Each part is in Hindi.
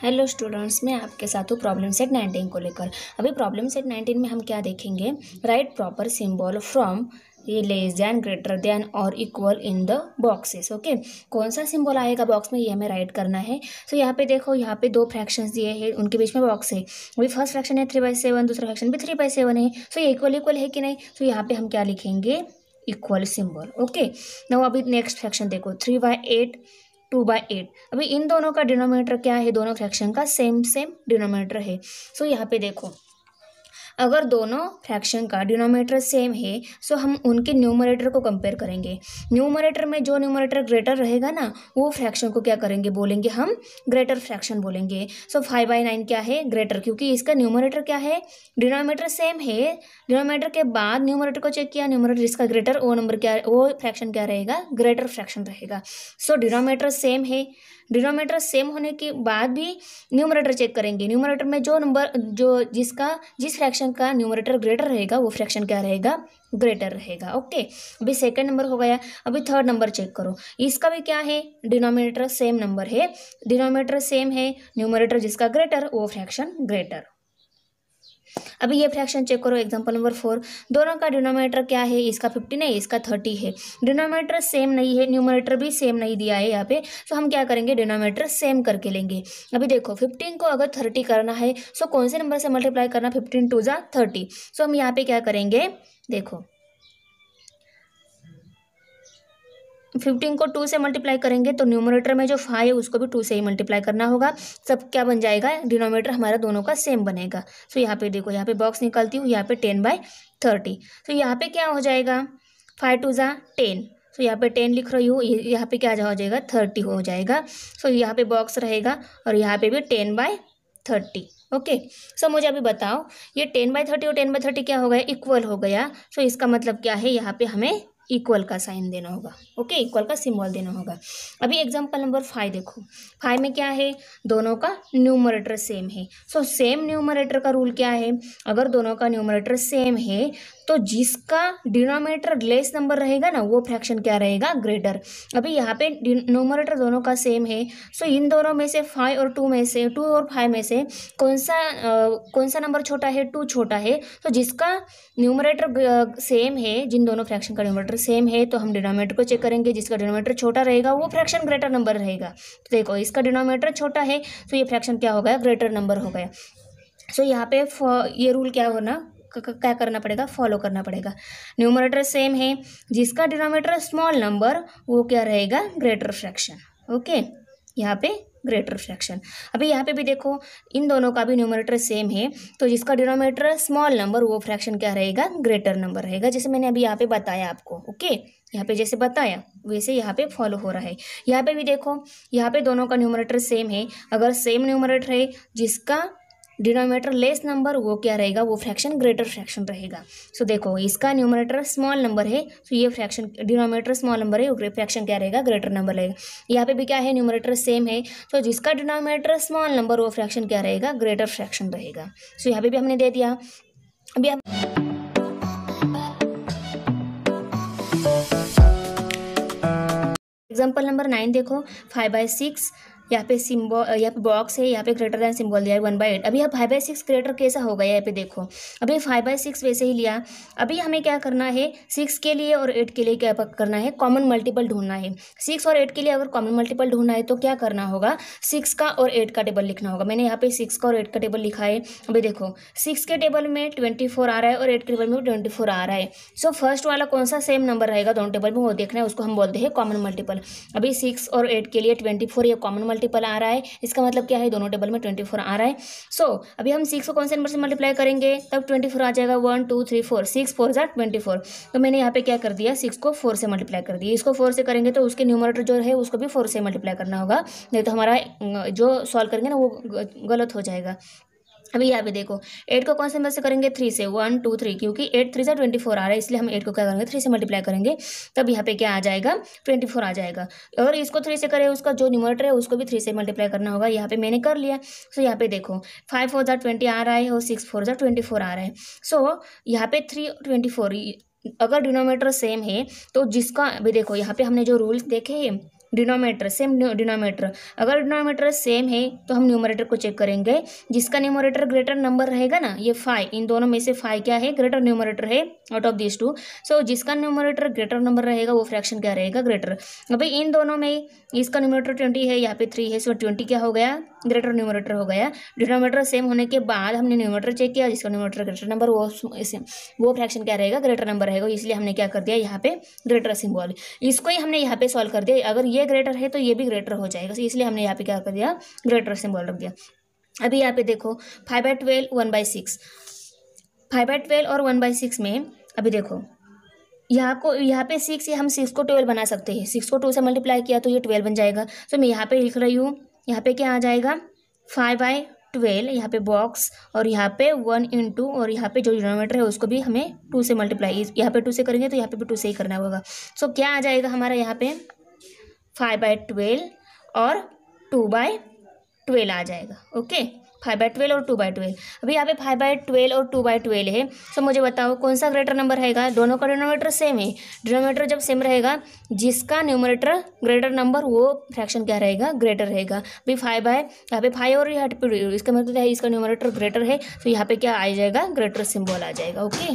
हेलो स्टूडेंट्स मैं आपके साथ हूँ प्रॉब्लम सेट नाइनटीन को लेकर अभी प्रॉब्लम सेट नाइनटीन में हम क्या देखेंगे राइट प्रॉपर सिंबल फ्रॉम ये लेस दैन ग्रेटर दैन और equal in the boxes okay कौन सा सिंबल आएगा बॉक्स में ये हमें राइट करना है सो so, यहाँ पे देखो यहाँ पे दो फ्रैक्शंस दिए हैं उनके बीच में बॉक्स है अभी फर्स्ट फ्रैक्शन है थ्री बाई सेवन दूसरा फ्रैक्शन भी थ्री बाई सेवन है सो so, ये इक्वल इक्वल है कि नहीं सो so, यहाँ पे हम क्या लिखेंगे इक्वल सिंबल ओके नो अभी नेक्स्ट फ्रैक्शन देखो three by eight two by eight अभी इन दोनों का डिनोमिनेटर क्या है दोनों फ्रैक्शन का सेम सेम डिनोमिनेटर है सो so, यहाँ पे देखो अगर दोनों फ्रैक्शन का डिनोमेटर सेम है सो हम उनके न्यूमरेटर को कंपेयर करेंगे न्यूमरेटर में जो न्यूमरेटर ग्रेटर रहेगा ना वो फ्रैक्शन को क्या करेंगे बोलेंगे हम ग्रेटर फ्रैक्शन बोलेंगे सो फाइव बाई नाइन क्या है ग्रेटर क्योंकि इसका न्यूमरेटर क्या है डिनोमेटर सेम है डिनोमेटर के बाद न्यूमरेटर को चेक किया न्यूमरेटर इसका ग्रेटर वो नंबर क्या वो फ्रैक्शन क्या रहेगा ग्रेटर फ्रैक्शन रहेगा सो डिनोमेटर सेम है डिनोमीटर सेम होने के बाद भी न्यूमरेटर चेक करेंगे न्यूमरेटर में जो नंबर जो जिसका जिस फ्रैक्शन का न्यूमरेटर ग्रेटर रहेगा वो फ्रैक्शन क्या रहेगा ग्रेटर रहेगा ओके अभी सेकंड नंबर हो गया अभी थर्ड नंबर चेक करो इसका भी क्या है डिनोमिनेटर सेम नंबर है डिनोमिनेटर सेम है न्यूमरेटर जिसका ग्रेटर वो फ्रैक्शन ग्रेटर अभी ये फ्रैक्शन चेक करो एग्जाम्पल नंबर फोर दोनों का डिनोमीटर क्या है इसका फिफ्टीन है इसका थर्टी है डिनोमीटर सेम नहीं है न्यूमरेटर भी सेम नहीं दिया है यहाँ पे सो हम क्या करेंगे डिनोमीटर सेम करके लेंगे अभी देखो फिफ्टीन को अगर थर्टी करना है सो कौन से नंबर से मल्टीप्लाई करना फिफ्टीन टू ज़ा थर्टी सो हम यहाँ पे क्या करेंगे देखो फिफ्टीन को टू से मल्टीप्लाई करेंगे तो न्यूमोरेटर में जो फाइव है उसको भी टू से ही मल्टीप्लाई करना होगा सब क्या बन जाएगा डिनोमीटर हमारा दोनों का सेम बनेगा सो यहाँ पे देखो यहाँ पे बॉक्स निकलती हूँ यहाँ पे टेन बाई थर्टी सो यहाँ पे क्या हो जाएगा फाइव टू ज़ा टेन सो यहाँ पे टेन लिख रही हूँ यहाँ पे क्या हो जाएगा थर्टी हो जाएगा सो so, यहाँ पे बॉक्स रहेगा और यहाँ पे भी ten by thirty okay so मुझे अभी बताओ ये टेन बाय थर्टी और टेन बाय थर्टी क्या हो गया इक्वल हो गया सो so, इसका मतलब क्या है यहाँ पे हमें इक्वल का साइन देना होगा ओके इक्वल का सिंबल देना होगा अभी एग्जांपल नंबर फाइव देखो फाइव में क्या है दोनों का न्यूमरेटर सेम है सो सेम न्यूमरेटर का रूल क्या है अगर दोनों का न्यूमरेटर सेम है तो जिसका डिनोमिनेटर लेस नंबर रहेगा ना वो फ्रैक्शन क्या रहेगा ग्रेटर अभी यहाँ पे न्यूमरेटर दोनों का सेम है सो इन दोनों में से फाइव और टू में से टू और फाइव में से कौन सा आ, कौन सा नंबर छोटा है टू छोटा है तो जिसका न्यूमरेटर सेम है जिन दोनों फ्रैक्शन का न्यूमरेटर नंबर सेम है तो हम डिनोमीटर को चेक करेंगे जिसका डिनोमीटर छोटा रहेगा वो फ्रैक्शन ग्रेटर नंबर रहेगा तो देखो इसका डिनोमीटर छोटा है तो ये फ्रैक्शन क्या हो गया ग्रेटर नंबर हो गया सो so, यहाँ पे ये रूल क्या होना क्या करना पड़ेगा फॉलो करना पड़ेगा न्यूमरेटर सेम है जिसका डिनोमीटर स्मॉल नंबर वो क्या रहेगा ग्रेटर फ्रैक्शन ओके यहाँ पे ग्रेटर फ्रैक्शन अभी यहाँ पे भी देखो इन दोनों का भी न्यूमरेटर सेम है तो जिसका डिनोमीटर स्मॉल नंबर वो फ्रैक्शन क्या रहेगा ग्रेटर नंबर रहेगा जैसे मैंने अभी यहाँ पे बताया आपको ओके यहाँ पे जैसे बताया वैसे यहाँ पे फॉलो हो रहा है यहाँ पे भी देखो यहाँ पे दोनों का न्यूमरेटर सेम है अगर सेम न्यूमरेटर है जिसका डिनोमीटर लेस नंबर वो क्या रहेगा वो फ्रैक्शन ग्रेटर फ्रैक्शन रहेगा सो so, देखो इसका न्यूमरेटर स्मॉल नंबर है सो तो so ये फ्रैक्शन डिनोमीटर स्मॉल नंबर है फ्रैक्शन क्या रहेगा ग्रेटर नंबर रहेगा यहाँ पे भी क्या है न्यूमरेटर सेम है सो तो so, जिसका डिनोमीटर स्मॉल नंबर वो फ्रैक्शन क्या रहेगा ग्रेटर फ्रैक्शन रहेगा सो so, यहाँ पे भी हमने दे दिया अभी हम एग्जाम्पल नंबर नाइन देखो फाइव बाई सिक्स यहाँ पे सिम्बॉल यहाँ पे बॉक्स है यहाँ पे ग्रेटर दैन सिम्बॉल दिया है वन बाई एट अभी यहाँ फाइव बाई सिक्स ग्रेटर कैसा हो गया यहाँ पे देखो अभी फाइव बाई सिक्स वैसे ही लिया अभी हमें क्या करना है सिक्स के लिए और एट के लिए क्या करना है कॉमन मल्टीपल ढूंढना है सिक्स और एट के लिए अगर कॉमन मल्टीपल ढूंढना है तो क्या करना होगा सिक्स का और एट का टेबल लिखना होगा मैंने यहाँ पे सिक्स का और एट का टेबल लिखा है अभी देखो सिक्स के टेबल में ट्वेंटी फोर आ रहा है और एट के टेबल में ट्वेंटी फोर आ रहा है सो फर्स्ट वाला कौन सा सेम नंबर रहेगा दोनों टेबल में वो देखना है उसको हम बोलते हैं कॉमन मल्टीपल अभी सिक्स और एट के लिए ट्वेंटी फोर ये कॉमन मल्टीपल आ रहा है इसका मतलब क्या है दोनों टेबल में ट्वेंटी फोर आ रहा है सो so, अभी हम सिक्स को कौन से नंबर से मल्टीप्लाई करेंगे तब ट्वेंटी फोर आ जाएगा one two three four six four जार ट्वेंटी फोर तो मैंने यहाँ पे क्या कर दिया सिक्स को फोर से मल्टीप्लाई कर दिया इसको फोर से करेंगे तो उसके न्यूमरेटर जो है उसको भी फोर से मल्टीप्लाई करना होगा नहीं तो हमारा जो सॉल्व करेंगे ना वो गलत हो जाएगा अभी यहाँ पे देखो एट को कौन से नंबर से करेंगे थ्री से वन टू थ्री क्योंकि एट थ्री से ट्वेंटी फोर आ रहा है इसलिए हम एट को क्या करेंगे थ्री से मल्टीप्लाई करेंगे तब यहाँ पे क्या आ जाएगा ट्वेंटी फोर आ जाएगा और इसको थ्री से करें उसका जो न्यूमरेटर है उसको भी थ्री से मल्टीप्लाई करना होगा यहाँ पे मैंने कर लिया सो यहाँ पे देखो फाइव फोर जार ट्वेंटी आ रहा है और सिक्स फोर जार ट्वेंटी फोर आ रहा है सो यहाँ पे थ्री ट्वेंटी फोर अगर डिनोमीटर सेम है तो जिसका अभी देखो यहाँ पे हमने जो रूल्स देखे हैं डिनोमीटर सेम डिनोमीटर अगर डिनोमीटर सेम है तो हम न्यूमरेटर को चेक करेंगे जिसका न्यूमरेटर ग्रेटर नंबर रहेगा ना ये फाइव इन दोनों में से फाइव क्या है ग्रेटर न्यूमरेटर है out of this two so जिसका न्यूमरेटर ग्रेटर नंबर रहेगा वो फ्रैक्शन क्या रहेगा ग्रेटर अभी इन दोनों में इसका न्यूमरेटर ट्वेंटी है यहाँ पे थ्री है सो ट्वेंटी क्या हो गया ग्रेटर न्यूमरेटर हो गया डिनोमीटर सेम होने के बाद हमने न्यूमेटर चेक किया जिसका न्यूमरेटर ग्रेटर नंबर वो सेम वो फ्रैक्शन क्या रहेगा ग्रेटर नंबर रहेगा इसलिए हमने क्या कर दिया यहाँ पे ग्रेटर सिम्बॉल इसको ही हमने यहाँ पे सॉल्व कर दिया अगर ये ग्रेटर है तो ये भी ग्रेटर हो जाएगा तो इसलिए हमने यहाँ पे क्या कर दिया ग्रेटर सिम्बॉल रख दिया अभी यहाँ पे देखो five by twelve one by six five by twelve और वन बाई सिक्स में अभी देखो यहाँ को यहाँ पे सिक्स हम सिक्स को ट्वेल्व बना सकते हैं सिक्स को टू से मल्टीप्लाई किया तो ये ट्वेल्व बन जाएगा तो मैं यहाँ पे लिख रही हूँ यहाँ पे क्या आ जाएगा फाइव बाई ट्वेल्व यहाँ पे बॉक्स और यहाँ पे वन इन टू और यहाँ पे जो डिनोमीटर है उसको भी हमें टू से मल्टीप्लाई यहाँ पे टू से करेंगे तो यहाँ पे भी टू से ही करना होगा सो so, क्या आ जाएगा हमारा यहाँ पे फाइव बाई ट्वेल्व और टू बाई ट्वेल्व आ जाएगा okay okay? Five by twelve और टू बाई ट्वेल्व अभी यहाँ पे फाइव बाई ट्वेल्व और टू बाई ट्वेल्व है सो मुझे बताओ कौन सा ग्रेटर नंबर रहेगा दोनों का डिनोमीटर सेम है डिनोमीटर जब सेम रहेगा जिसका न्यूमरेटर ग्रेटर नंबर वो फ्रैक्शन क्या रहेगा ग्रेटर रहेगा अभी फाइव बाय यहाँ पे फाइव और यहाँ पे इसका मतलब तो है इसका न्यूमरेटर ग्रेटर है तो यहाँ पे क्या आ जाएगा ग्रेटर सिम्बॉल आ जाएगा ओके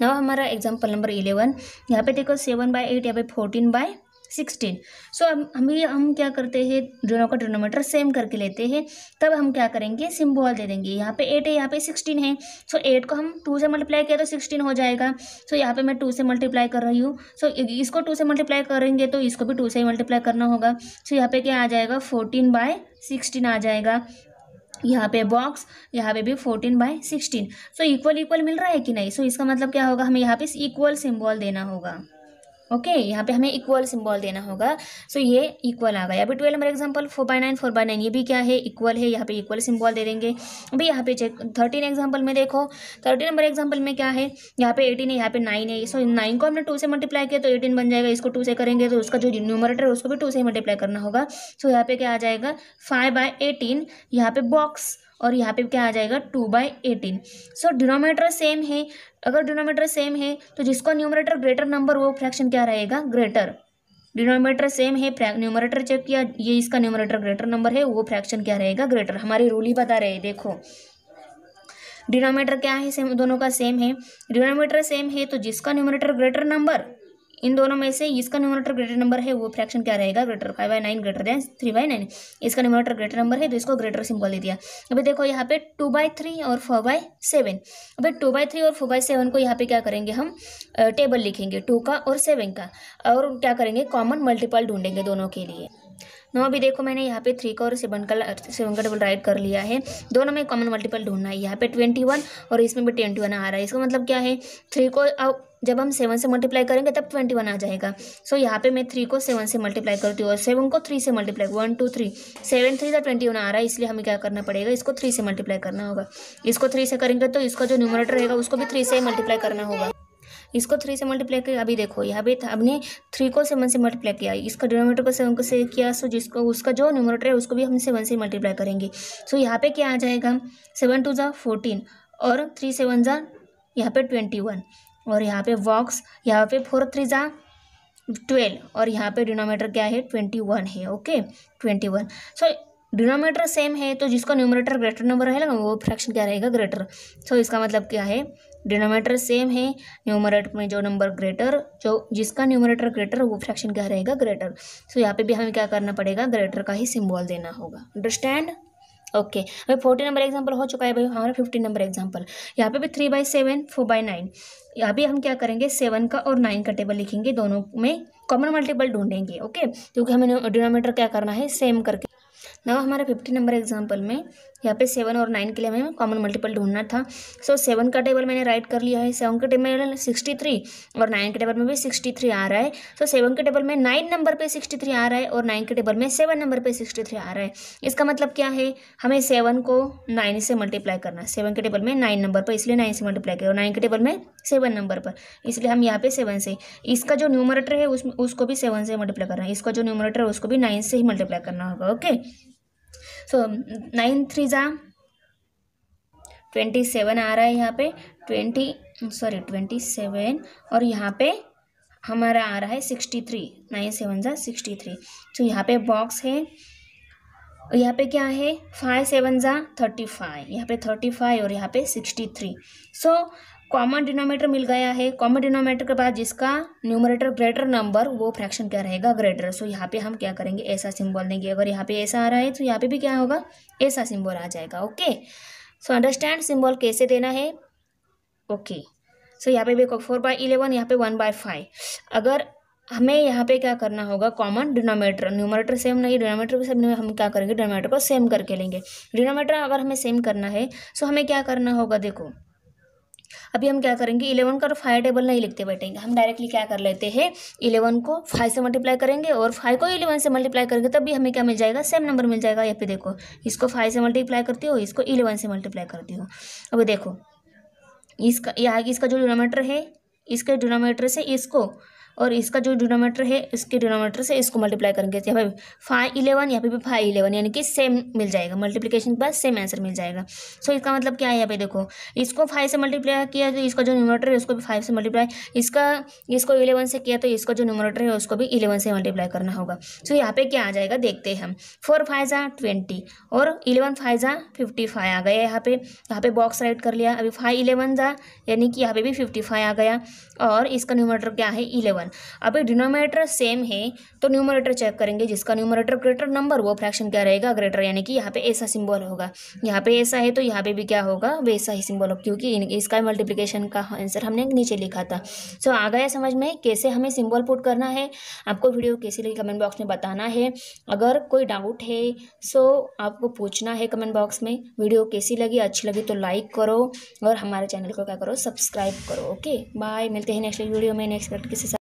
नवा हमारा एग्जाम्पल नंबर इलेवन यहाँ पे देखो सेवन बाय एट यहाँ पे फोर्टीन बाय सिक्सटीन सो हम हमें हम क्या करते हैं दोनों का डिनोमीटर सेम करके लेते हैं तब हम क्या करेंगे सिम्बॉल दे देंगे यहाँ पे एट है यहाँ पे सिक्सटीन है सो एट को हम टू से मल्टीप्लाई किया तो सिक्सटीन हो जाएगा सो यहाँ पे मैं टू से मल्टीप्लाई कर रही हूँ सो इसको टू से मल्टीप्लाई करेंगे तो इसको भी टू से मल्टीप्लाई करना होगा सो यहाँ पे क्या आ जाएगा फोर्टीन बाय सिक्सटीन आ जाएगा यहाँ पे बॉक्स यहाँ पे भी fourteen by sixteen so equal equal मिल रहा है कि नहीं सो so, इसका मतलब क्या होगा हमें यहाँ पे इक्वल सिम्बॉल देना होगा ओके okay, यहाँ पे हमें इक्वल सिंबल देना होगा सो so, ये इक्वल आ गया अभी twelve number example four by nine four by nine ये भी क्या है इक्वल है यहाँ पे इक्वल सिंबल दे देंगे अभी यहाँ पे चेक थर्टीन एग्जांपल में देखो थर्टीन नंबर एग्जांपल में क्या है यहाँ पे एटीन है यहाँ पे नाइन है सो so, नाइन को हमने टू से मल्टीप्लाई किया तो एटीन बन जाएगा इसको टू से करेंगे तो उसका जो न्यूमरेटर है उसको भी टू से मल्टीप्लाई करना होगा सो so, यहाँ पे क्या आ जाएगा फाइव बाय एटीन यहाँ पे बॉक्स और यहाँ पे क्या आ जाएगा two by eighteen so denominator same है अगर डिनोमीटर सेम है तो जिसका न्यूमरेटर ग्रेटर नंबर वो फ्रैक्शन क्या रहेगा ग्रेटर डिनोमीटर सेम है न्यूमरेटर चेक किया ये इसका न्यूमरेटर ग्रेटर नंबर है वो फ्रैक्शन क्या रहेगा ग्रेटर हमारे रूल ही बता रहे हैं देखो डिनोमीटर क्या है सेम दोनों का सेम है डिनोमीटर सेम है तो जिसका न्यूमरेटर ग्रेटर नंबर इन दोनों में से इसका न्यूमरेटर ग्रेटर नंबर है वो फ्रैक्शन क्या रहेगा greater five by nine greater than three by nine इसका न्यूमरेटर ग्रेटर नंबर है तो इसको ग्रेटर सिंबल दे दिया अभी देखो यहाँ पे टू बाई थ्री और फोर बाई सेवन अभी टू बाई थ्री और फोर बाई सेवन को यहाँ पे क्या करेंगे हम टेबल लिखेंगे टू का और सेवन का और क्या करेंगे कॉमन मल्टीपल ढूंढेंगे दोनों के लिए नो तो अभी देखो मैंने यहाँ पे थ्री का और सेवन का सेवन का डबल राइट कर लिया है दोनों में कॉमन मल्टीपल ढूंढना है यहाँ पे ट्वेंटी वन और इसमें भी ट्वेंटी वन आ रहा है इसका मतलब क्या है थ्री को अब जब हम सेवन से मल्टीप्लाई करेंगे तब ट्वेंटी वन आ जाएगा सो so, यहाँ पे मैं थ्री को सेवन से मल्टीप्लाई करती हूँ और सेवन को थ्री से multiply one two three seven three का ट्वेंटी वन आ रहा है इसलिए हमें क्या करना पड़ेगा इसको थ्री से मल्टीप्लाई करना होगा इसको थ्री से करेंगे तो इसका जो न्यूमरेटर रहेगा उसको भी थ्री से मल्टीप्लाई करना होगा इसको थ्री से मल्टीप्लाई किया अभी देखो यहाँ पे हमने थ्री को सेवन से मल्टीप्लाई किया इसका डिनोमीटर को सेवन को से किया सो जिसको उसका जो न्यूमरेटर है उसको भी हम सेवन से मल्टीप्लाई करेंगे सो यहाँ पे क्या आ जाएगा सेवन टू ज़ा फोर्टीन और थ्री सेवन ज़ा यहाँ पे ट्वेंटी वन और यहाँ पे वॉक्स यहाँ पे फोर थ्री जा ट्वेल्व और यहाँ पे डिनोमीटर क्या है ट्वेंटी वन है okay twenty one so denominator same है तो जिसका न्यूमरेटर ग्रेटर नंबर रहेगा वो फ्रैक्शन क्या रहेगा ग्रेटर सो so, इसका मतलब क्या है डिनोमीटर सेम है न्यूमरेटर में जो नंबर ग्रेटर जो जिसका न्यूमरेटर ग्रेटर वो फ्रैक्शन क्या रहेगा ग्रेटर सो so, यहाँ पे भी हमें क्या करना पड़ेगा ग्रेटर का ही सिम्बॉल देना होगा अंडरस्टैंड ओके भाई फोर्टी नंबर एग्जाम्पल हो चुका है भाई हमारा फिफ्टी नंबर एग्जाम्पल यहाँ पे भी three by seven four by nine यहाँ भी हम क्या करेंगे सेवन का और नाइन का टेबल लिखेंगे दोनों में कॉमन मल्टीपल ढूंढेंगे ओके क्योंकि हमें डिनोमीटर क्या करना है सेम करके ना हमारा फिफ्टी नंबर एग्जाम्पल में यहाँ पे सेवन और नाइन के लिए हमें कॉमन मल्टीपल ढूंढना था सो so, सेवन का टेबल मैंने राइट कर लिया है सेवन के टेबल में सिक्सटी थ्री और नाइन के टेबल में भी सिक्सटी थ्री आ रहा है सो so, सेवन के टेबल में नाइन नंबर पे सिक्सटी थ्री आ रहा है और नाइन के टेबल में सेवन नंबर पे सिक्सटी थ्री आ रहा है इसका मतलब क्या है हमें सेवन को नाइन से मल्टीप्लाई करना सेवन के टेबल में नाइन नंबर पर इसलिए नाइन से मल्टीप्लाई करें और नाइन के टेबल में सेवन नंबर पर इसलिए हम यहाँ पे सेवन से इसका जो न्यूमरेटर है उसमें उसको भी सेवन से मल्टीप्लाई करना है इसका जो न्यूमरेटर है उसको भी नाइन से ही मल्टीप्लाई करना होगा ओके सो नाइन थ्री ज़ा ट्वेंटी सेवन आ रहा है यहाँ पे ट्वेंटी सॉरी ट्वेंटी सेवन और यहाँ पे हमारा आ रहा है सिक्सटी थ्री नाइन सेवन ज़ा सिक्सटी थ्री तो यहाँ पे बॉक्स है यहाँ पे क्या है फाइव सेवन ज़ा थर्टी फाइव यहाँ पे थर्टी फाइव और यहाँ पे sixty three so common denominator मिल गया है कॉमन डिनोमीटर के बाद जिसका न्यूमरेटर ग्रेटर नंबर वो फ्रैक्शन क्या रहेगा ग्रेटर सो यहाँ पे हम क्या करेंगे ऐसा सिंबल देंगे अगर यहाँ पे ऐसा आ रहा है तो यहाँ पे भी क्या होगा ऐसा सिंबल आ जाएगा ओके सो अंडरस्टैंड सिंबल कैसे देना है ओके सो यहाँ पे देखो फोर बाई इलेवन यहाँ पे वन बाय फाइव अगर हमें यहाँ पे क्या करना होगा कॉमन डिनोमीटर न्यूमरेटर सेम नहीं डिनोमीटर भी सब हम क्या करेंगे डिनोमीटर को सेम करके लेंगे डिनोमीटर अगर हमें सेम करना है सो तो हमें क्या करना होगा देखो अभी हम क्या करेंगे इलेवन का तो फाइव टेबल नहीं लिखते बैठेंगे हम डायरेक्टली क्या कर लेते हैं इलेवन को फाइव से मल्टीप्लाई करेंगे और फाइव को इलेवन से मल्टीप्लाई करेंगे तब भी हमें क्या मिल जाएगा सेम नंबर मिल जाएगा यहाँ पे देखो इसको फाइव से मल्टीप्लाई करती हो इसको इलेवन से मल्टीप्लाई करती हो अब देखो इसका यहाँ इसका जो डिनोमीटर है इसके डिनोमीटर से इसको और इसका जो डिनोमीटर है इसके डिनोमीटर से इसको मल्टीप्लाई करेंगे यहाँ पर फाइव इलेवन यहाँ पे भी फाइव इलेवन यानी कि सेम मिल जाएगा मल्टीप्लीकेशन के बाद सेम आंसर मिल जाएगा सो so, इसका मतलब क्या है यहाँ पे देखो इसको फाइव से मल्टीप्लाई किया तो इसका जो न्यूमरेटर है उसको भी फाइव से मल्टीप्लाई इसका इसको इलेवन से किया तो इसका जो न्यूमरेटर है उसको भी इलेवन से मल्टीप्लाई करना होगा सो so, यहाँ पे क्या आ जाएगा देखते हैं हम फोर फाइव ज़ा ट्वेंटी और इलेवन फाइव ज़ा फिफ्टी फाइव आ गया यहाँ पे यहाँ पे बॉक्स राइट कर लिया अभी फाइव इलेवन ज़ा यानी कि यहाँ पे भी फिफ्टी फाइव आ गया और इसका न्यूमरेटर क्या है इलेवन वन अब डिनोमिनेटर सेम है तो न्यूमोरेटर चेक करेंगे जिसका न्यूमोरेटर ग्रेटर नंबर वो फ्रैक्शन क्या रहेगा ग्रेटर यानी कि यहाँ पे ऐसा सिंबल होगा यहाँ पे ऐसा है तो यहाँ पे भी क्या होगा वैसा ही सिंबल होगा क्योंकि इसका मल्टीप्लीकेशन का आंसर हमने नीचे लिखा था सो आ गया समझ में कैसे हमें सिंबल पुट करना है आपको वीडियो कैसी लगी कमेंट बॉक्स में बताना है अगर कोई डाउट है सो आपको पूछना है कमेंट बॉक्स में वीडियो कैसी लगी अच्छी लगी तो लाइक करो और हमारे चैनल को क्या करो सब्सक्राइब करो ओके बाय मिलते हैं नेक्स्ट वीडियो में नेक्स्ट किसी